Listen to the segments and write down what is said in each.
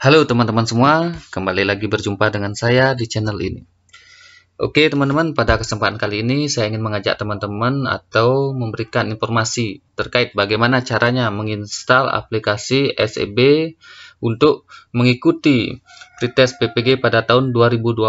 Halo teman-teman semua, kembali lagi berjumpa dengan saya di channel ini. Oke teman-teman, pada kesempatan kali ini saya ingin mengajak teman-teman atau memberikan informasi terkait bagaimana caranya menginstal aplikasi SEB untuk mengikuti pretest PPG pada tahun 2022.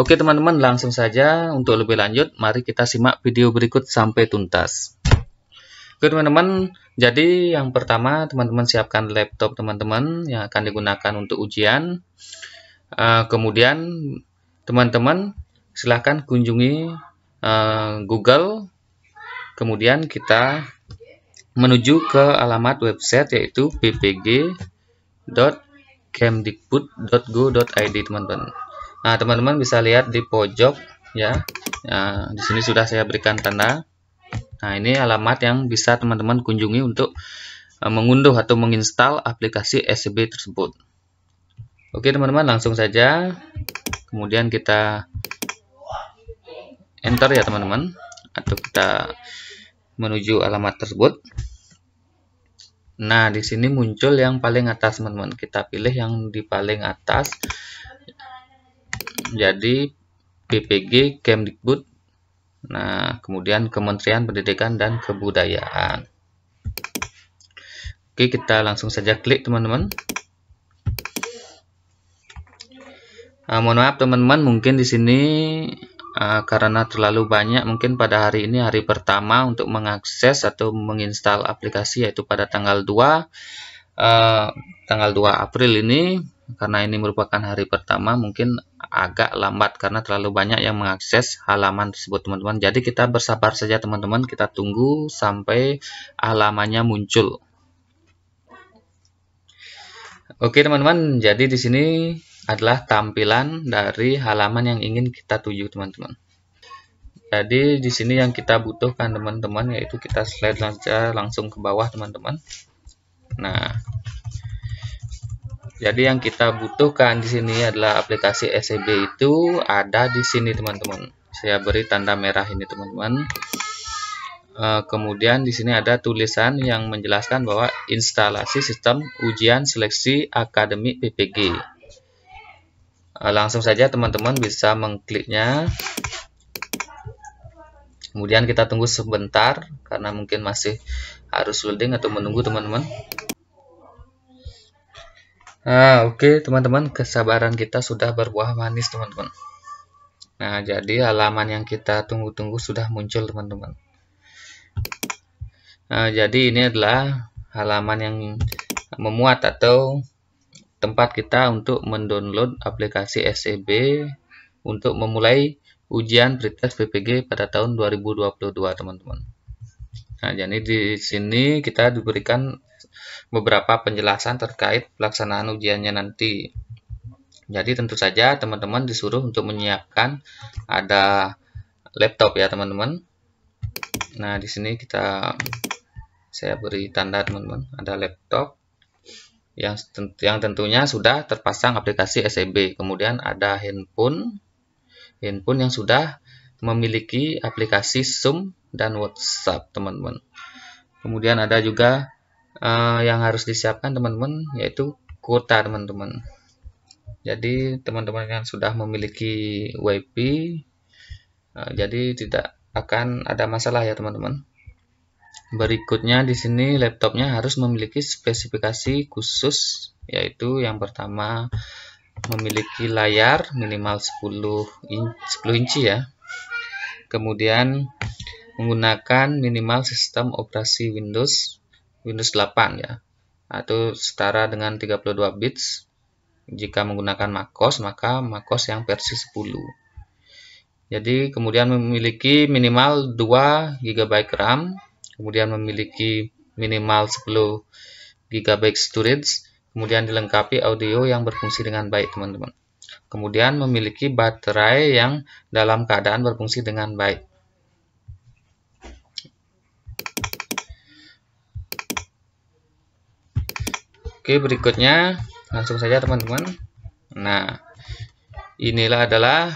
Oke teman-teman, langsung saja untuk lebih lanjut, mari kita simak video berikut sampai tuntas. Oke teman-teman, jadi yang pertama teman-teman siapkan laptop teman-teman yang akan digunakan untuk ujian. Uh, kemudian teman-teman silahkan kunjungi uh, Google. Kemudian kita menuju ke alamat website yaitu ppg.kemdikbud.go.id teman-teman. Nah teman-teman bisa lihat di pojok ya. Nah, di sini sudah saya berikan tanda Nah, ini alamat yang bisa teman-teman kunjungi untuk eh, mengunduh atau menginstal aplikasi SCB tersebut. Oke, teman-teman, langsung saja. Kemudian kita enter ya, teman-teman. Atau kita menuju alamat tersebut. Nah, di sini muncul yang paling atas, teman-teman. Kita pilih yang di paling atas. Jadi PPG Kemdikbud Nah, kemudian Kementerian Pendidikan dan Kebudayaan. Oke, kita langsung saja klik teman-teman. Uh, mohon maaf teman-teman, mungkin di sini uh, karena terlalu banyak mungkin pada hari ini hari pertama untuk mengakses atau menginstal aplikasi yaitu pada tanggal 2 uh, ah, tanggal 2 April ini karena ini merupakan hari pertama mungkin agak lambat karena terlalu banyak yang mengakses halaman tersebut teman-teman jadi kita bersabar saja teman-teman kita tunggu sampai halamannya muncul oke teman-teman jadi di sini adalah tampilan dari halaman yang ingin kita tuju teman-teman jadi di sini yang kita butuhkan teman-teman yaitu kita slide saja langsung ke bawah teman-teman nah jadi yang kita butuhkan di sini adalah aplikasi SCB e itu ada di sini teman-teman. Saya beri tanda merah ini teman-teman. E, kemudian di sini ada tulisan yang menjelaskan bahwa instalasi sistem ujian seleksi akademik PPG. E, eh, langsung saja teman-teman bisa mengkliknya. Kemudian kita tunggu sebentar karena mungkin masih harus loading atau menunggu teman-teman. Nah, oke okay, teman-teman, kesabaran kita sudah berbuah manis, teman-teman. Nah, jadi halaman yang kita tunggu-tunggu sudah muncul, teman-teman. Nah, jadi ini adalah halaman yang memuat atau tempat kita untuk mendownload aplikasi SEB untuk memulai ujian pretest PPG pada tahun 2022, teman-teman. Nah, jadi di sini kita diberikan beberapa penjelasan terkait pelaksanaan ujiannya nanti. Jadi tentu saja teman-teman disuruh untuk menyiapkan ada laptop ya teman-teman. Nah di sini kita saya beri tanda teman-teman ada laptop yang yang tentunya sudah terpasang aplikasi SEB. Kemudian ada handphone handphone yang sudah memiliki aplikasi Zoom dan WhatsApp teman-teman. Kemudian ada juga uh, yang harus disiapkan teman-teman yaitu kuota teman-teman jadi teman-teman yang sudah memiliki WP uh, eh, jadi tidak akan ada masalah ya teman-teman berikutnya di sini laptopnya harus memiliki spesifikasi khusus yaitu yang pertama memiliki layar minimal 10 inci, 10 inci ya kemudian menggunakan minimal sistem operasi Windows Windows 8 ya. atau setara dengan 32 bits. Jika menggunakan macOS, maka macOS yang versi 10. Jadi kemudian memiliki minimal 2 GB RAM, kemudian memiliki minimal 10 GB storage, kemudian dilengkapi audio yang berfungsi dengan baik, teman-teman. Kemudian memiliki baterai yang dalam keadaan berfungsi dengan baik. Oke, berikutnya langsung saja teman-teman. Nah, inilah adalah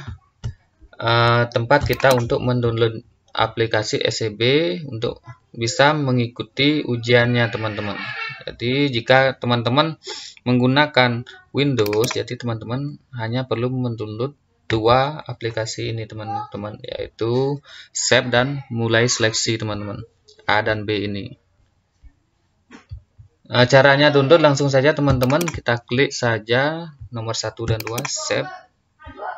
uh, tempat kita untuk mendownload aplikasi SCB e untuk bisa mengikuti ujiannya teman-teman. Jadi jika teman-teman menggunakan Windows, jadi teman-teman hanya perlu mendownload dua aplikasi ini teman-teman yaitu Save dan Mulai Seleksi teman-teman A dan B ini caranya download langsung saja teman-teman kita klik saja nomor 1 dan 2 save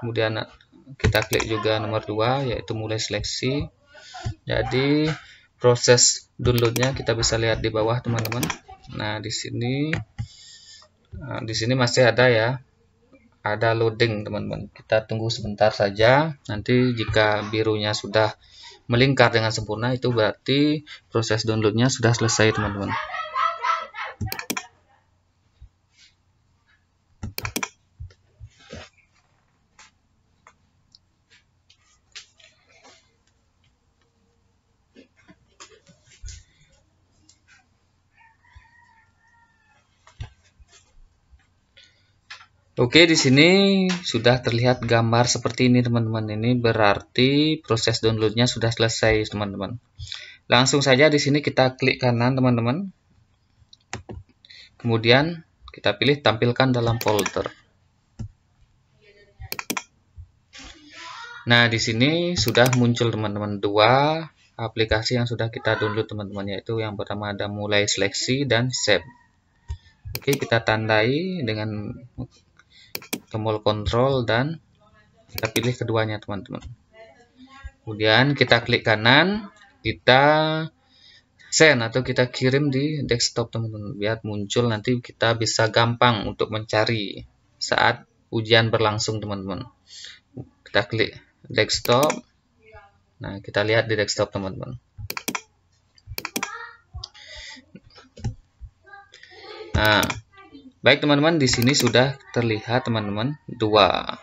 kemudian kita klik juga nomor 2 yaitu mulai seleksi jadi proses downloadnya kita bisa lihat di bawah teman-teman nah di sini nah, di sini masih ada ya ada loading teman-teman kita tunggu sebentar saja nanti jika birunya sudah melingkar dengan sempurna itu berarti proses downloadnya sudah selesai teman-teman Oke, di sini sudah terlihat gambar seperti ini, teman-teman. Ini berarti proses downloadnya sudah selesai, teman-teman. Langsung saja di sini kita klik kanan, teman-teman. Kemudian kita pilih tampilkan dalam folder. Nah, di sini sudah muncul, teman-teman, dua aplikasi yang sudah kita download, teman-teman, yaitu yang pertama ada mulai seleksi dan save. Oke, kita tandai dengan tombol kontrol dan kita pilih keduanya teman-teman kemudian kita klik kanan kita send atau kita kirim di desktop teman-teman biar muncul nanti kita bisa gampang untuk mencari saat ujian berlangsung teman-teman kita klik desktop nah kita lihat di desktop teman-teman nah Baik teman-teman, di sini sudah terlihat teman-teman dua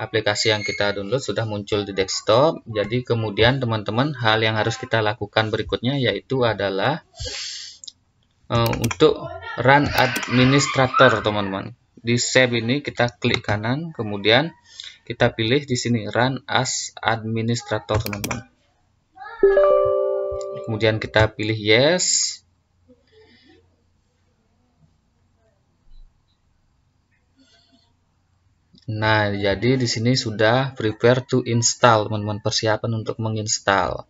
aplikasi yang kita download sudah muncul di desktop. Jadi kemudian teman-teman hal yang harus kita lakukan berikutnya yaitu adalah uh, untuk run administrator teman-teman. Di save ini kita klik kanan, kemudian kita pilih di sini run as administrator teman-teman. Kemudian kita pilih yes. Nah, jadi di sini sudah prepare to install, teman-teman persiapan untuk menginstal.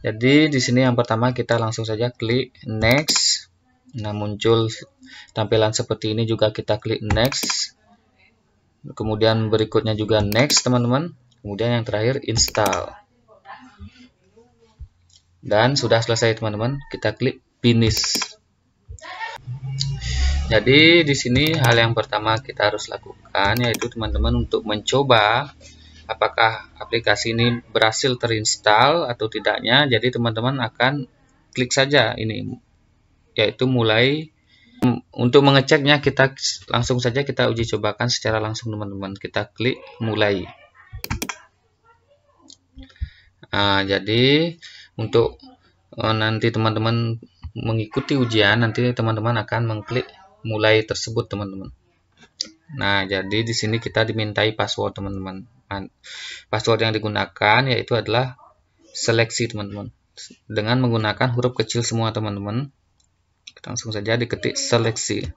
Jadi di sini yang pertama kita langsung saja klik next. Nah, muncul tampilan seperti ini juga kita klik next. Kemudian berikutnya juga next, teman-teman. Kemudian yang terakhir install. Dan sudah selesai, teman-teman. Kita klik finish. Jadi di sini hal yang pertama kita harus lakukan yaitu teman-teman untuk mencoba apakah aplikasi ini berhasil terinstall atau tidaknya. Jadi teman-teman akan klik saja ini yaitu mulai untuk mengeceknya kita langsung saja kita uji cobakan secara langsung teman-teman. Kita klik mulai. Nah, jadi untuk eh, nanti teman-teman mengikuti ujian nanti teman-teman akan mengklik mulai tersebut teman-teman nah jadi di sini kita dimintai password teman-teman nah, password yang digunakan yaitu adalah seleksi teman-teman dengan menggunakan huruf kecil semua teman-teman langsung saja diketik seleksi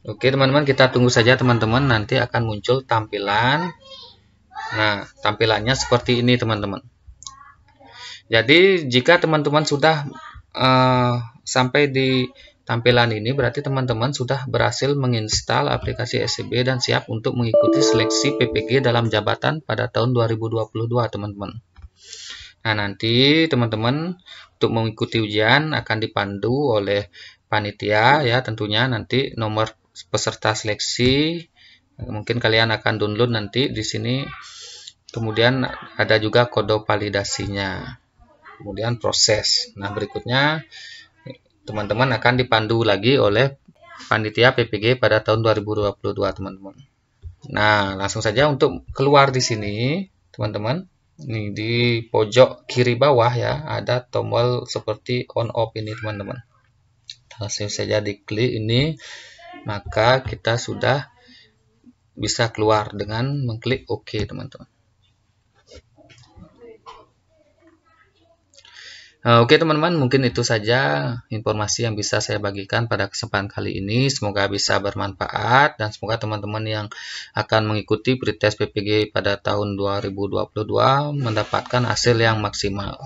Oke teman-teman kita tunggu saja teman-teman nanti akan muncul tampilan Nah, tampilannya seperti ini teman-teman. Jadi, jika teman-teman sudah uh, sampai di tampilan ini, berarti teman-teman sudah berhasil menginstal aplikasi SCB dan siap untuk mengikuti seleksi PPG dalam jabatan pada tahun 2022, teman-teman. Nah, nanti teman-teman untuk mengikuti ujian akan dipandu oleh panitia ya tentunya nanti nomor peserta seleksi mungkin kalian akan download nanti di sini kemudian ada juga kode validasinya kemudian proses nah berikutnya teman-teman akan dipandu lagi oleh panitia PPG pada tahun 2022 teman-teman nah langsung saja untuk keluar di sini teman-teman ini di pojok kiri bawah ya ada tombol seperti on off ini teman-teman langsung saja diklik ini maka kita sudah bisa keluar dengan mengklik OK teman-teman Eh, oke teman-teman, mungkin itu saja informasi yang bisa saya bagikan pada kesempatan kali ini. Semoga bisa bermanfaat dan semoga teman-teman yang akan mengikuti pretest PPG pada tahun 2022 mendapatkan hasil yang maksimal.